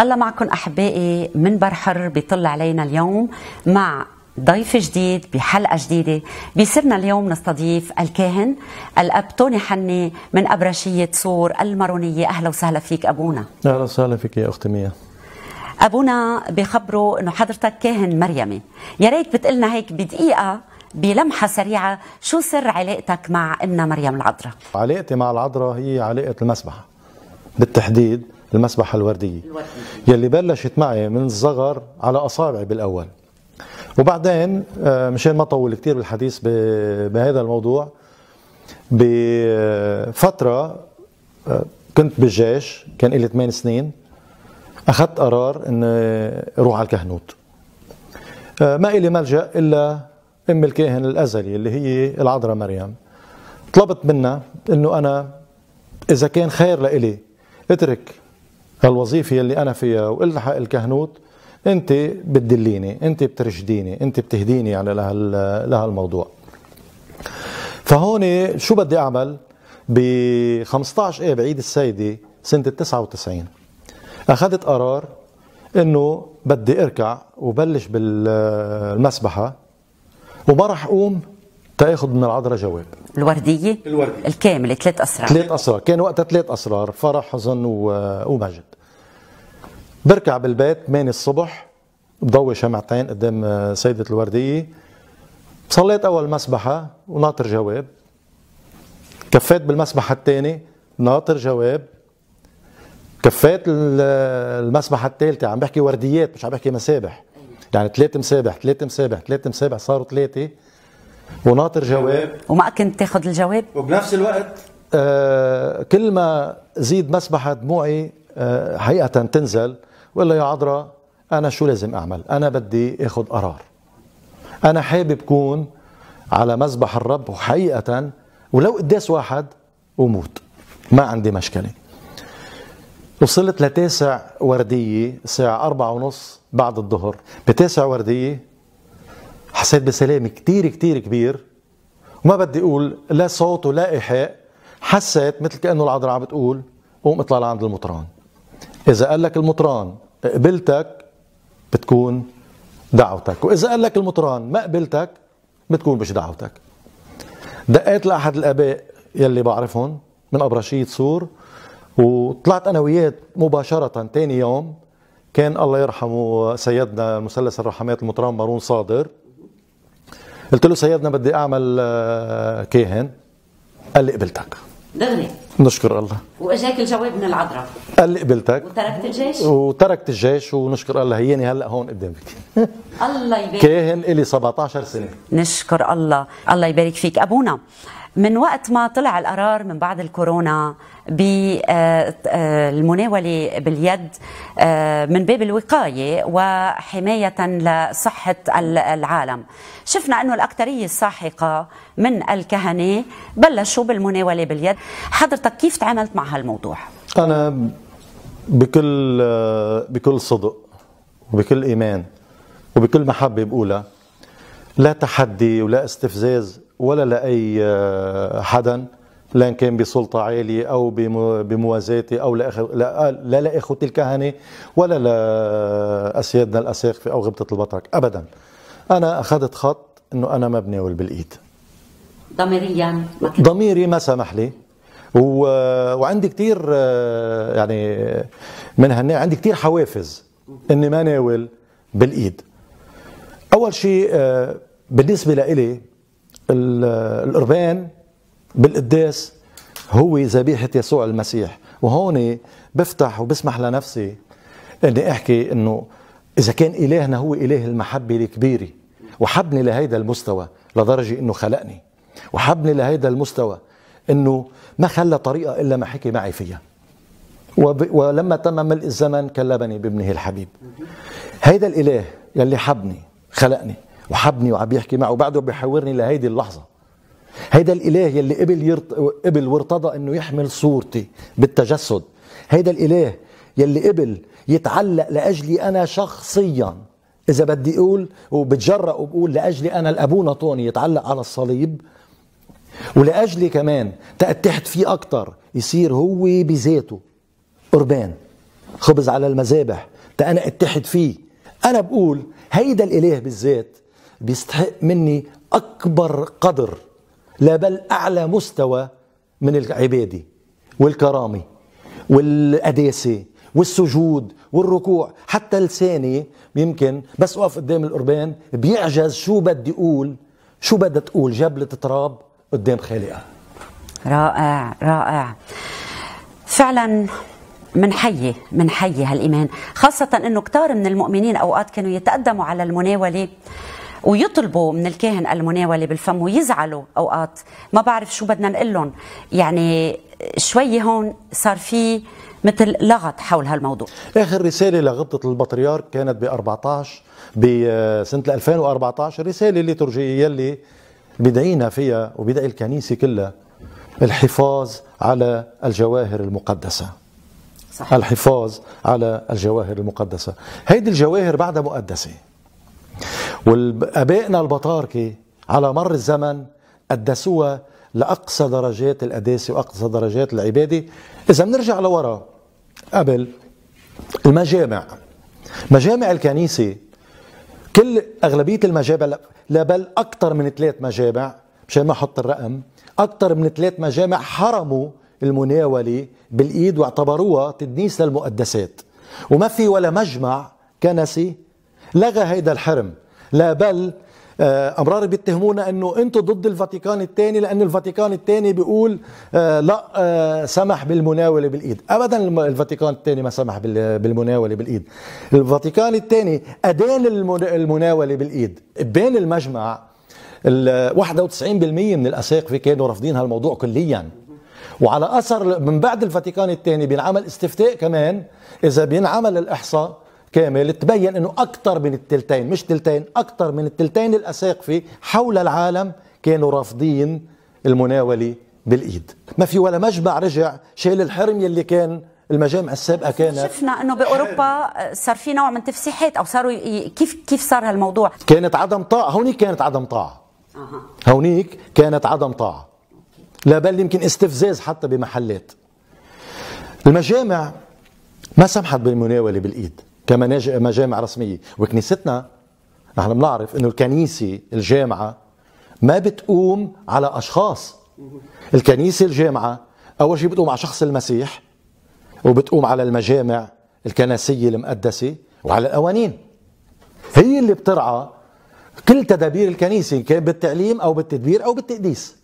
الله معكم أحبائي منبر حر بيطل علينا اليوم مع ضيف جديد بحلقة جديدة بيصيرنا اليوم نستضيف الكاهن الأب توني حني من أبرشية صور المارونية أهلا وسهلا فيك أبونا أهلا وسهلا فيك يا أختي ميا أبونا بخبره أنه حضرتك كاهن مريمي يا ريت بتقلنا هيك بدقيقة بلمحه سريعه شو سر علاقتك مع امنا مريم العذراء؟ علاقتي مع العذراء هي علاقه المسبحه بالتحديد المسبحة الوردية يلي بلشت معي من الصغر على أصابعي بالأول وبعدين آه، مشان ما طول كثير بالحديث بهذا الموضوع بفترة آه، كنت بالجيش كان لي 8 سنين أخذت قرار إني أروح على الكهنوت آه، ما إلي ملجأ إلا أم الكاهن الأزلي اللي هي العذراء مريم طلبت منها إنه أنا إذا كان خير لإلي اترك الوظيفه اللي انا فيها والحق الكهنوت انت بتدليني انت بترشديني انت بتهديني يعني لهالموضوع فهون شو بدي اعمل ب 15 ايه بعيد السيده سنه 99 اخذت قرار انه بدي اركع وبلش بالمسبحه وما راح اقوم تاخذ من العذراء جواب الورديه الورديه الكامله ثلاث اسرار ثلاث اسرار كان وقتها ثلاث اسرار فرح حزن و... ومجد بركع بالبيت 8 الصبح بضوي شمعتين قدام آه، سيدة الوردية صليت أول مسبحة وناطر جواب كفيت بالمسبحة الثانية ناطر جواب كفيت آه، المسبحة الثالثة عم بحكي ورديات مش عم بحكي مسابح يعني ثلاث مسابح ثلاث مسابح ثلاث مسابح صاروا ثلاثة وناطر جواب وما كنت تاخذ الجواب وبنفس الوقت آه كل ما زيد مسبحة دموعي آه حقيقة تنزل ولا يا عذراء أنا شو لازم أعمل أنا بدي أخذ قرار أنا حابب كون على مذبح الرب وحقيقة ولو قداس واحد وموت ما عندي مشكلة وصلت لتاسع وردية الساعة أربعة ونص بعد الظهر بتاسع وردية حسيت بسلام كتير كتير كبير وما بدي اقول لا صوت ولا ايحاء حسيت مثل كانه العذراء عم بتقول قوم اطلع لعند المطران اذا قال لك المطران قبلتك بتكون دعوتك واذا قال لك المطران ما قبلتك بتكون مش دعوتك دقيت لاحد الاباء يلي بعرفهم من ابرشيه سور وطلعت انا وياه مباشره ثاني يوم كان الله يرحمه سيدنا مثلث الرحمات المطران مارون صادر قلت له سيدنا بدي اعمل كاهن قال لي قبلتك دغري نشكر الله واجاك الجواب من العذراء قال لي قبلتك وتركت الجيش وتركت الجيش ونشكر الله هيني هلا هون قدامك الله يبارك كاهن لي 17 سنه نشكر الله الله يبارك فيك ابونا من وقت ما طلع القرار من بعد الكورونا بالمناوله باليد آه، من باب الوقايه وحمايه لصحه العالم شفنا انه الاكثريه الساحقه من الكهنه بلشوا بالمناوله باليد حضرتك كيف تعاملت مع هالموضوع انا بكل آه، بكل صدق وبكل ايمان وبكل محبه بقولها لا تحدي ولا استفزاز ولا لاي آه، حدا لان كان بسلطه عاليه او بموازاتي او لا لا آه، لاخوه الكهنه ولا لاسيادنا الاساقفه او غبطه البطرك ابدا انا اخذت خط انه انا ما بناول بالايد ضميريا يعني ضميري ما سمح لي و... وعندي كثير آه، يعني من هالنا عندي كثير حوافز اني ما ناول بالايد اول شيء آه، بالنسبه لإلي القربان بالقداس هو ذبيحة يسوع المسيح وهون بفتح وبسمح لنفسي اني احكي انه اذا كان الهنا هو اله المحبة الكبيرة وحبني لهيدا المستوى لدرجة انه خلقني وحبني لهيدا المستوى انه ما خلى طريقة الا ما حكي معي فيها ولما تم ملء الزمن كلبني بابنه الحبيب هيدا الاله يلي حبني خلقني وحبني وعم يحكي معه وبعده بيحاورني لهيدي اللحظة هيدا الاله يلي قبل يرت... قبل وارتضى انه يحمل صورتي بالتجسد هيدا الاله يلي قبل يتعلق لاجلي انا شخصيا اذا بدي اقول وبتجرأ وبقول لاجلي انا الابونا طوني يتعلق على الصليب ولاجلي كمان تأتحت فيه اكثر يصير هو بذاته قربان خبز على المذابح انا اتحد فيه انا بقول هيدا الاله بالذات بيستحق مني اكبر قدر لا بل أعلى مستوى من العبادة والكرامة والقداسة والسجود والركوع حتى لساني يمكن بس أقف قدام القربان بيعجز شو بدي أقول شو بدها تقول جبلة تراب قدام خالقها رائع رائع فعلا منحيي منحيي هالايمان خاصه انه كتار من المؤمنين اوقات كانوا يتقدموا على المناوله ويطلبوا من الكاهن المناوله بالفم ويزعلوا اوقات ما بعرف شو بدنا نقول لهم يعني شوي هون صار في مثل لغط حول هالموضوع اخر رساله لغبطه البطريرك كانت ب 14 بسنه 2014 رسالة الليتورجيه يلي بدعينا فيها وبدعي الكنيسه كلها الحفاظ على الجواهر المقدسه صحيح. الحفاظ على الجواهر المقدسه هيدي الجواهر بعدها مقدسه وابائنا البطاركه على مر الزمن قدسوها لاقصى درجات القداسه واقصى درجات العباده اذا بنرجع لورا قبل المجامع مجامع الكنيسه كل اغلبيه المجامع لا بل اكثر من ثلاث مجامع مشان ما احط الرقم اكثر من ثلاث مجامع حرموا المناوله بالايد واعتبروها تدنيس للمقدسات وما في ولا مجمع كنسي لغى هيدا الحرم لا بل آه، امرار بيتهمونا انه انتم ضد الفاتيكان الثاني لان الفاتيكان الثاني بيقول آه، لا آه، سمح بالمناوله بالايد ابدا الفاتيكان الثاني ما سمح بالمناوله بالايد الفاتيكان الثاني ادان المناوله بالايد بين المجمع 91% من الاساقفه كانوا رافضين هالموضوع كليا وعلى اثر من بعد الفاتيكان الثاني بينعمل استفتاء كمان اذا بينعمل الاحصاء كامل تبين انه اكثر من الثلثين مش ثلثين اكثر من الثلثين الاساقفه حول العالم كانوا رافضين المناوله بالايد ما في ولا مجمع رجع شال الحرم يلي كان المجامع السابقه كانت شفنا انه باوروبا صار في نوع من تفسيحات او صاروا ي... كيف كيف صار هالموضوع كانت عدم طاعه هونيك كانت عدم طاعه هونيك كانت عدم طاعه لا بل يمكن استفزاز حتى بمحلات المجامع ما سمحت بالمناوله بالايد كمجامع رسميه وكنيستنا نحن بنعرف انه الكنيسه الجامعه ما بتقوم على اشخاص الكنيسه الجامعه اول شيء بتقوم على شخص المسيح وبتقوم على المجامع الكنسيه المقدسه وعلى القوانين هي اللي بترعى كل تدابير الكنيسه ان كان بالتعليم او بالتدبير او بالتقديس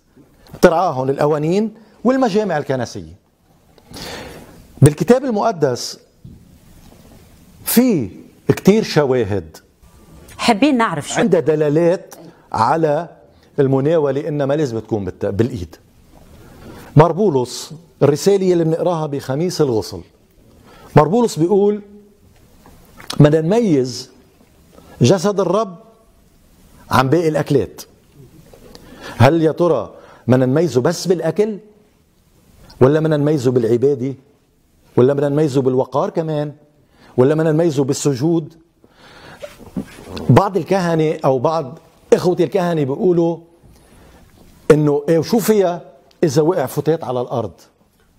بترعاهم القوانين والمجامع الكنسيه بالكتاب المقدس في كتير شواهد حابين نعرف شو عندها دلالات على المناوله انها ما لازم تكون بالايد مربولوس الرساله اللي بنقراها بخميس الغسل مربولوس بيقول بدنا نميز جسد الرب عن باقي الاكلات هل يا ترى بدنا نميزه بس بالاكل ولا بدنا نميزه بالعباده ولا بدنا نميزه بالوقار كمان ولا ما نميزه بالسجود بعض الكهنة أو بعض إخوتي الكهنة بيقولوا إنه إيه شو فيها إذا وقع فتات على الأرض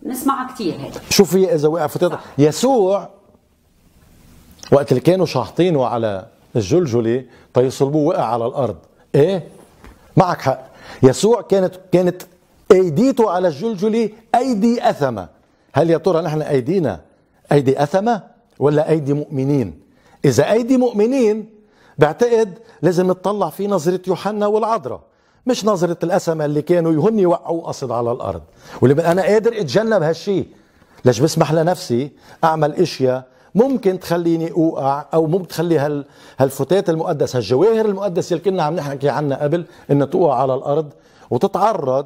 نسمعها كثير هيك شو فيها إذا وقع فتات يسوع وقت اللي كانوا شاحطينه على الجلجلة تيصلبوه طيب وقع على الأرض إيه معك حق يسوع كانت كانت أيديته على الجلجلة أيدي أثمة هل يا ترى نحن أيدينا أيدي أثمة؟ ولا ايدي مؤمنين اذا ايدي مؤمنين بعتقد لازم نطلع في نظرة يوحنا والعذراء مش نظرة القسمة اللي كانوا يهني يوقعوا قصد على الأرض واللي أنا قادر أتجنب هالشي ليش بسمح لنفسي أعمل إشياء ممكن تخليني أوقع أو ممكن تخلي هال هالفتات المقدسة هالجواهر المقدسة اللي كنا عم نحكي عنها قبل إن تقع على الأرض وتتعرض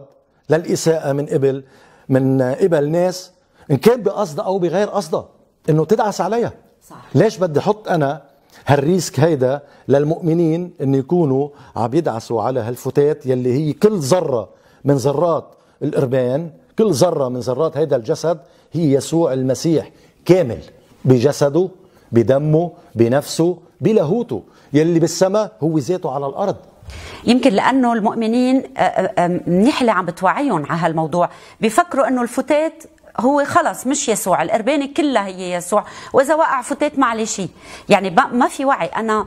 للإساءة من قبل من قبل ناس إن كان بقصد أو بغير قصده انه تدعس عليها صح ليش بدي احط انا هالريسك هيدا للمؤمنين ان يكونوا عم يدعسوا على هالفتات يلي هي كل ذره من ذرات القربان كل ذره من ذرات هيدا الجسد هي يسوع المسيح كامل بجسده بدمه بنفسه بلاهوته يلي بالسماء هو ذاته على الارض يمكن لانه المؤمنين آه، آه، آه، منيح اللي عم بتوعيهم على هالموضوع بيفكروا انه الفتات هو خلص مش يسوع القربانه كلها هي يسوع واذا وقع فتات ما عليه شيء يعني ما في وعي انا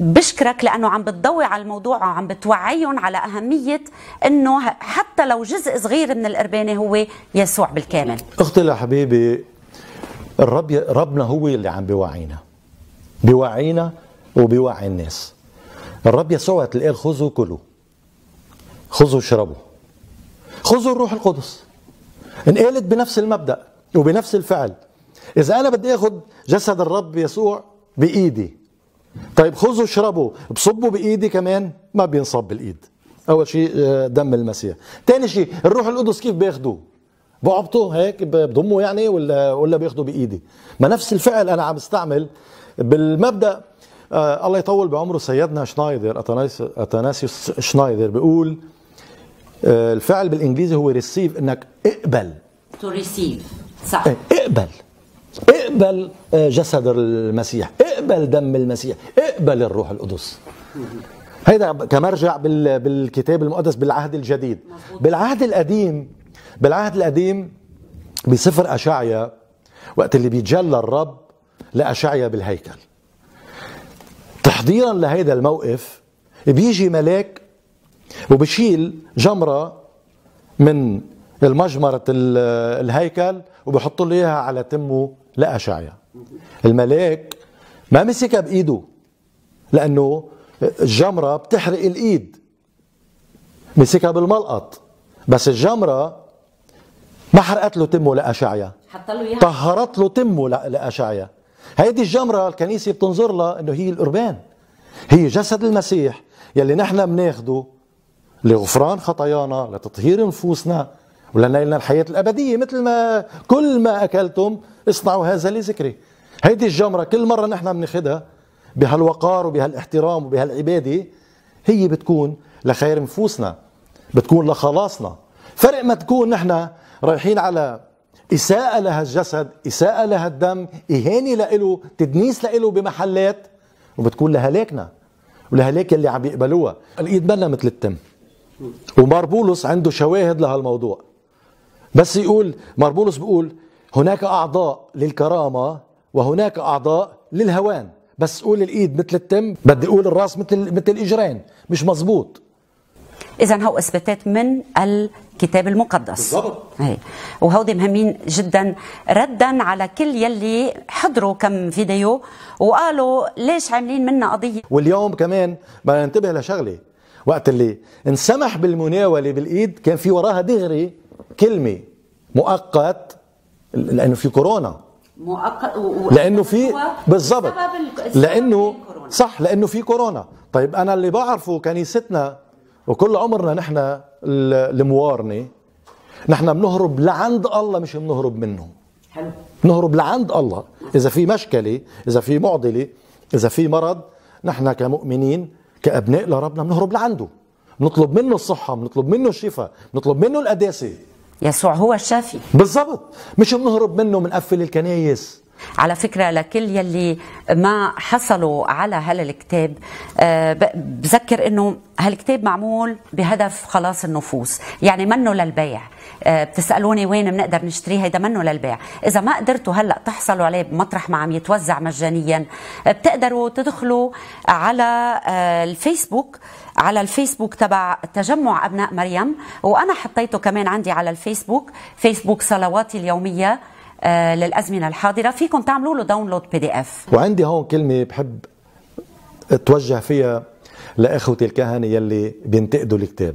بشكرك لانه عم بتضوي على الموضوع وعم بتوعيهم على اهميه انه حتى لو جزء صغير من القربانه هو يسوع بالكامل اختي يا حبيبي الرب ربنا هو اللي عم بيوعينا بيوعينا وبيوعي الناس الرب يسوع تلاقيه خذوا كلوا خذوا اشربوا خذوا الروح القدس انقلت بنفس المبدأ وبنفس الفعل إذا أنا بدي اخذ جسد الرب يسوع بإيدي طيب خذوا اشربوا بصبوا بإيدي كمان ما بينصب بالإيد أول شيء آه، دم المسيح ثاني شيء الروح القدس كيف بياخدوه بعبطه هيك بضمه يعني ولا ولا بياخده بايدي ما نفس الفعل انا عم استعمل بالمبدا آه الله يطول بعمره سيدنا شنايدر أتناسيوس شنايدر بيقول آه، الفعل بالانجليزي هو ريسيف انك اقبل تو ريسيف صح آه، اقبل اقبل آه، جسد المسيح اقبل دم المسيح اقبل الروح القدس هيدا كمرجع بالكتاب المقدس بالعهد الجديد بالعهد القديم بالعهد القديم بسفر أشعيا وقت اللي بيتجلى الرب لأشعيا بالهيكل تحضيرا لهيدا الموقف بيجي ملاك وبشيل جمره من المجمرة الهيكل وبحط له اياها على تمه لأشعيا الملاك ما مسكها بايده لانه الجمرة بتحرق الايد مسكها بالملقط بس الجمرة ما حرقت له تمه لأشعيا طهرت له تمه لأشعيا هيدي الجمرة الكنيسة بتنظر لها انه هي القربان هي جسد المسيح يلي نحن بناخده لغفران خطايانا لتطهير نفوسنا ولنيلنا الحياة الأبدية مثل ما كل ما أكلتم اصنعوا هذا لذكري هيدي الجمرة كل مرة نحن بناخدها بهالوقار وبهالاحترام وبهالعبادة هي بتكون لخير نفوسنا بتكون لخلاصنا فرق ما تكون نحن رايحين على إساءة لهالجسد إساءة لهالدم إهانة لإله تدنيس لإله بمحلات وبتكون لهلاكنا ولهلاك اللي عم يقبلوها الإيد منا مثل التم وماربولوس عنده شواهد لهالموضوع بس يقول ماربولوس بيقول هناك أعضاء للكرامة وهناك أعضاء للهوان بس قول الإيد مثل التم بدي أقول الرأس مثل مثل الإجرين مش مزبوط إذا هو إثباتات من الكتاب المقدس بالضبط إيه. وهودي مهمين جدا ردا على كل يلي حضروا كم فيديو وقالوا ليش عاملين منا قضية واليوم كمان بدنا ننتبه لشغلة وقت اللي انسمح بالمناولة بالإيد كان في وراها دغري كلمة مؤقت لأنه في كورونا مؤقت و... لأنه في بالضبط لأنه صح لأنه في كورونا طيب أنا اللي بعرفه كنيستنا وكل عمرنا نحن الموارنة نحن بنهرب لعند الله مش بنهرب منه حلو بنهرب لعند الله إذا في مشكلة إذا في معضلة إذا في مرض نحن كمؤمنين كابناء لربنا بنهرب لعنده بنطلب منه الصحه بنطلب منه الشفاء بنطلب منه القداسه يسوع هو الشافي بالظبط مش بنهرب منه بنقفل الكنايس على فكرة لكل يلي ما حصلوا على هالكتاب آه، بذكر انه هالكتاب معمول بهدف خلاص النفوس يعني منه للبيع آه، بتسالوني وين بنقدر نشتريه هيدا منه للبيع اذا ما قدرتوا هلا تحصلوا عليه بمطرح ما عم يتوزع مجانيا آه، بتقدروا تدخلوا على الفيسبوك على الفيسبوك تبع تجمع ابناء مريم وانا حطيته كمان عندي على الفيسبوك فيسبوك صلواتي اليوميه آه، للازمنه الحاضره فيكم تعملوا له داونلود بي دي اف وعندي هون كلمه بحب اتوجه فيها لاخوتي الكهنه يلي بينتقدوا الكتاب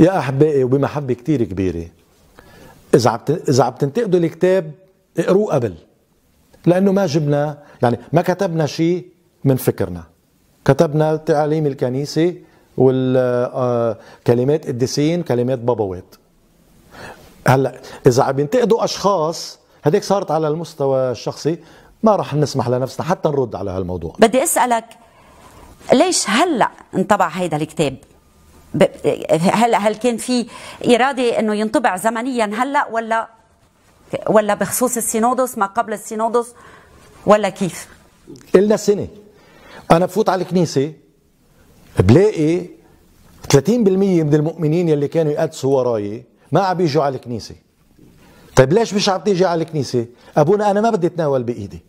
يا احبائي وبمحبه كثير كبيره اذا اذا عم تنتقدوا الكتاب اقروه قبل لانه ما جبنا يعني ما كتبنا شيء من فكرنا كتبنا تعاليم الكنيسه والكلمات آه، قديسين كلمات بابوات هلا اذا عم ينتقدوا اشخاص هديك صارت على المستوى الشخصي ما راح نسمح لنفسنا حتى نرد على هالموضوع بدي اسالك ليش هلا انطبع هيدا الكتاب هلا هل كان في اراده انه ينطبع زمنيا هلا ولا ولا بخصوص السينودوس ما قبل السينودوس ولا كيف قلنا سنه انا بفوت على الكنيسه بلاقي 30% من المؤمنين يلي كانوا يقدسوا وراي ما عم بيجوا على الكنيسة طيب ليش مش عم تيجي على الكنيسة أبونا أنا ما بدي أتناول بإيدي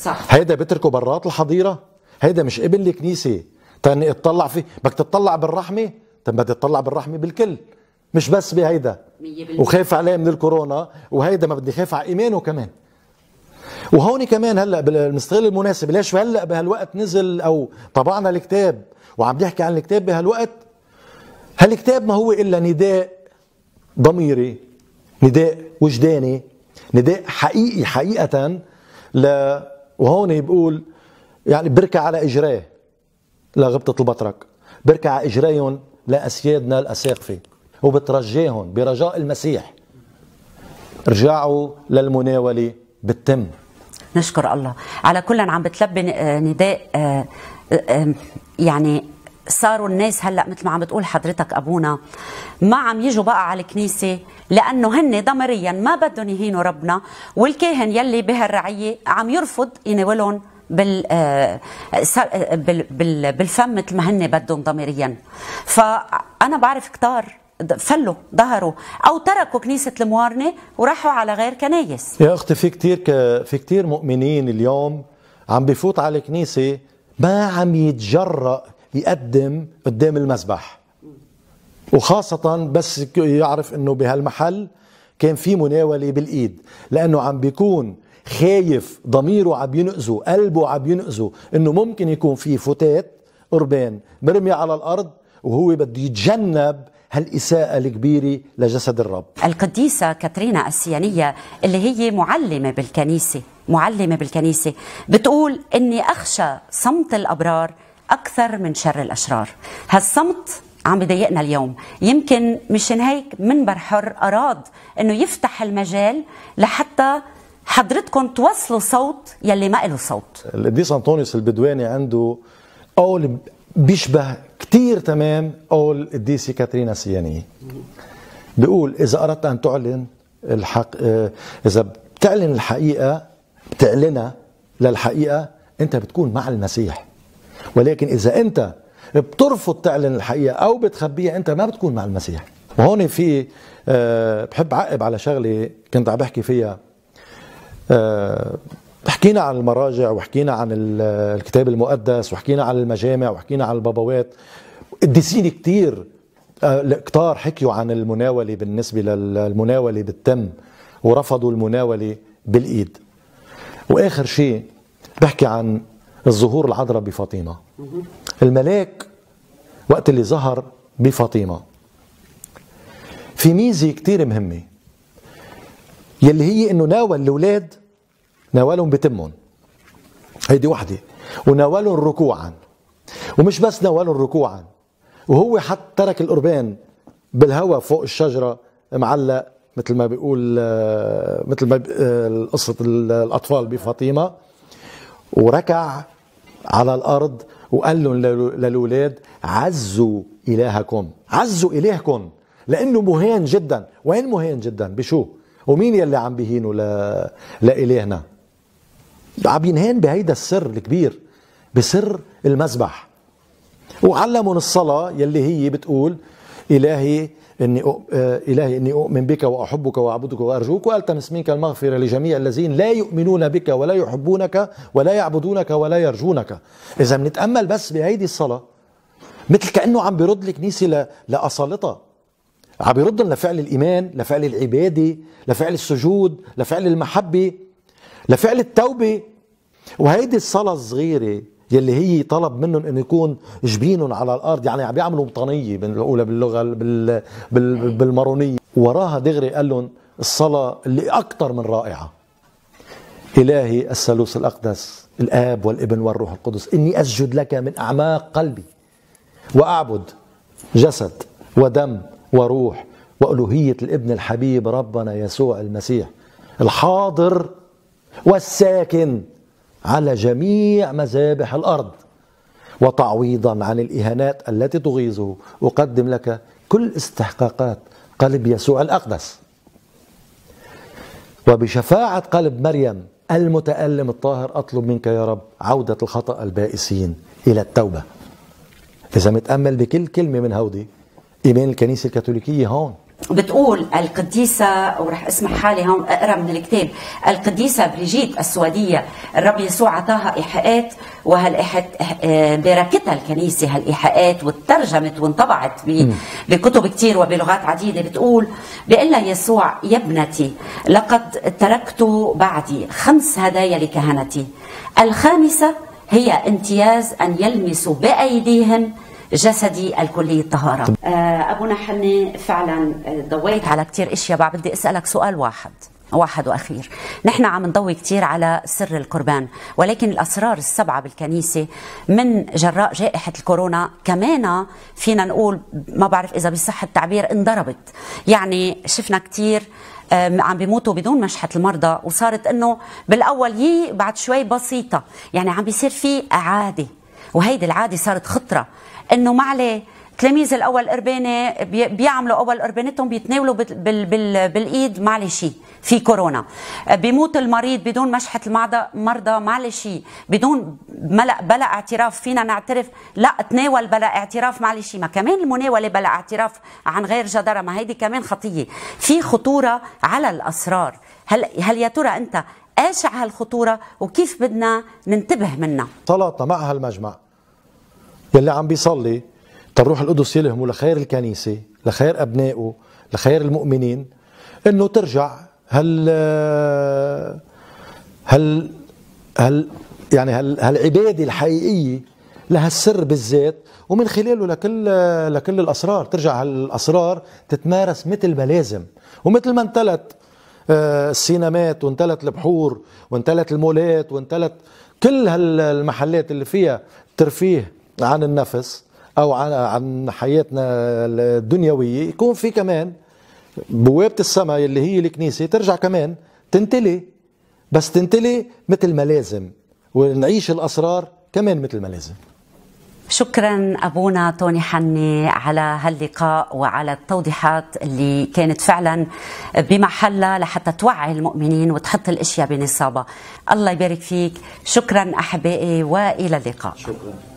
صح هيدا بتركه برات الحظيرة هيدا مش ابن الكنيسة تاني اطلع فيه بدك تطلع بالرحمة طب بدي اطلع بالرحمة بالكل مش بس بهيدا وخايف عليه من الكورونا وهيدا ما بدي خايف على ايمانه كمان وهون كمان هلا بالمستغل المناسب ليش هلا بهالوقت نزل او طبعنا الكتاب وعم نحكي عن الكتاب بهالوقت هالكتاب ما هو الا نداء ضميري نداء وجداني نداء حقيقي حقيقة ل وهون بقول يعني بركع على إجراه لغبطة البطرك بركع على إجريهم لأسيادنا الأساقفة وبترجاهم برجاء المسيح رجعوا للمناولة بالتم نشكر الله على كل عم بتلبي آه، نداء آه، آه، يعني صاروا الناس هلا مثل ما عم بتقول حضرتك ابونا ما عم يجوا بقى على الكنيسه لانه هن ضمريا ما بدهم يهينوا ربنا والكاهن يلي بهالرعيه عم يرفض يناولهم بال آه، آه، بال بالفم مثل ما هن بدهم ضميريا فانا بعرف كتار فلوا ظهروا او تركوا كنيسه الموارنه وراحوا على غير كنايس يا اختي في كثير ك... في كثير مؤمنين اليوم عم بفوت على الكنيسه ما عم يتجرأ يقدم قدام المذبح وخاصة بس يعرف انه بهالمحل كان في مناولة بالايد لانه عم بيكون خايف ضميره عم ينقذه قلبه عم ينقذه انه ممكن يكون في فتات قربان مرمي على الارض وهو بده يتجنب هالإساءة الكبيرة لجسد الرب القديسة كاترينا السيانية اللي هي معلمة بالكنيسة معلمة بالكنيسة بتقول إني أخشى صمت الأبرار أكثر من شر الأشرار هالصمت عم بضايقنا اليوم يمكن مشان هيك منبر حر أراد أنه يفتح المجال لحتى حضرتكم توصلوا صوت يلي ما له صوت القديس أنطونيوس البدواني عنده قول بيشبه كتير تمام قول القديسة كاترينا السيانية بيقول إذا أردت أن تعلن الحق آه، إذا بتعلن الحقيقة بتعلنها للحقيقة أنت بتكون مع المسيح ولكن إذا أنت بترفض تعلن الحقيقة أو بتخبيها أنت ما بتكون مع المسيح وهون في أه بحب عقب على شغلة كنت عم بحكي فيها أه حكينا عن المراجع وحكينا عن الكتاب المقدس وحكينا عن المجامع وحكينا عن البابوات قديسين كتير آه، الكتار حكيوا عن المناولة بالنسبة للمناولة بالتم ورفضوا المناولة بالإيد وآخر شيء بحكي عن الظهور العذراء بفاطمه الملاك وقت اللي ظهر بفاطمه في ميزه كتير مهمه يلي هي انه ناول الاولاد ناولهم بتمهم هيدي وحده وناولهم ركوعا ومش بس ناولهم ركوعا وهو حتى ترك القربان بالهواء فوق الشجره معلق مثل ما بيقول آه، مثل ما آه، قصه الاطفال بفاطمه وركع على الأرض وقال لهم للولاد عزوا إلهكم عزوا إلهكم لأنه مهين جدا وين مهين جدا بشو ومين يلي عم بيهينوا ل... لإلهنا عم بينهين بهيدا السر الكبير بسر المذبح وعلمهم الصلاة يلي هي بتقول إلهي إني آه، إلهي إني أؤمن بك وأحبك وأعبدك وأرجوك وألتمس منك المغفرة لجميع الذين لا يؤمنون بك ولا يحبونك ولا يعبدونك ولا يرجونك إذا بنتأمل بس بهيدي الصلاة مثل كأنه عم بيرد الكنيسة لأصالتها عم بيرد لنا فعل الإيمان لفعل العبادة لفعل السجود لفعل المحبة لفعل التوبة وهيدي الصلاة الصغيرة يلي هي طلب منهم انه يكون جبينهم على الارض يعني عم بيعملوا بطانيه بنقولها باللغه بال بال أيوة. بالمارونيه وراها دغري قال لهم الصلاه اللي اكثر من رائعه الهي الثالوث الاقدس الاب والابن والروح القدس اني اسجد لك من اعماق قلبي واعبد جسد ودم وروح والوهيه الابن الحبيب ربنا يسوع المسيح الحاضر والساكن على جميع مذابح الارض وتعويضا عن الاهانات التي تغيظه اقدم لك كل استحقاقات قلب يسوع الاقدس وبشفاعه قلب مريم المتالم الطاهر اطلب منك يا رب عوده الخطا البائسين الى التوبه اذا متامل بكل كلمه من هودي ايمان الكنيسه الكاثوليكيه هون بتقول القديسة ورح اسمح حالي هون اقرا من الكتاب القديسة بريجيت السويدية الرب يسوع اعطاها ايحاءات وهالايحاءات آه، باركتها الكنيسة هالايحاءات وترجمت وانطبعت بكتب كثير وبلغات عديدة بتقول بيقول لها يسوع يا ابنتي لقد تركت بعدي خمس هدايا لكهنتي الخامسة هي امتياز ان يلمسوا بايديهم جسدي الكلي الطهارة آه، أبونا حني فعلا آه، ضويت على كتير إشياء بقى بدي أسألك سؤال واحد واحد واخير نحن عم نضوي كثير على سر القربان ولكن الاسرار السبعه بالكنيسه من جراء جائحه الكورونا كمان فينا نقول ما بعرف اذا بصح التعبير انضربت يعني شفنا كثير عم بيموتوا بدون مشحة المرضى وصارت انه بالاول يي بعد شوي بسيطه يعني عم بيصير في اعاده وهيدي العاده صارت خطره انه ما عليه تلاميذ الاول قربانه بيعملوا اول قربانتهم بيتناولوا بال بال بالايد ما عليه شيء في كورونا بيموت المريض بدون مشحه المرضى مرضى ما عليه شيء بدون بلا, بلا اعتراف فينا نعترف لا تناول بلا اعتراف ما عليه شيء ما كمان المناوله بلا اعتراف عن غير جدره ما هيدي كمان خطيه في خطوره على الاسرار هل هل يا ترى انت ايش هالخطورة وكيف بدنا ننتبه منها صلاتنا مع هالمجمع يلي عم بيصلي طب روح القدس يلهمه لخير الكنيسة لخير أبنائه لخير المؤمنين انه ترجع هل هال هال يعني هالعباده الحقيقيه لهالسر بالذات ومن خلاله لكل لكل الاسرار ترجع هالاسرار تتمارس مثل ما لازم ومثل ما انتلت آه، السينمات وانتلت البحور وانتلت المولات وانتلت كل هالمحلات اللي فيها ترفيه عن النفس او عن عن حياتنا الدنيويه يكون في كمان بوابه السماء اللي هي الكنيسه ترجع كمان تنتلي بس تنتلي مثل ما لازم ونعيش الاسرار كمان مثل ما لازم شكرا ابونا توني حني على هاللقاء وعلى التوضيحات اللي كانت فعلا بمحلها لحتى توعي المؤمنين وتحط الاشياء بنصابها الله يبارك فيك شكرا احبائي والى اللقاء شكرا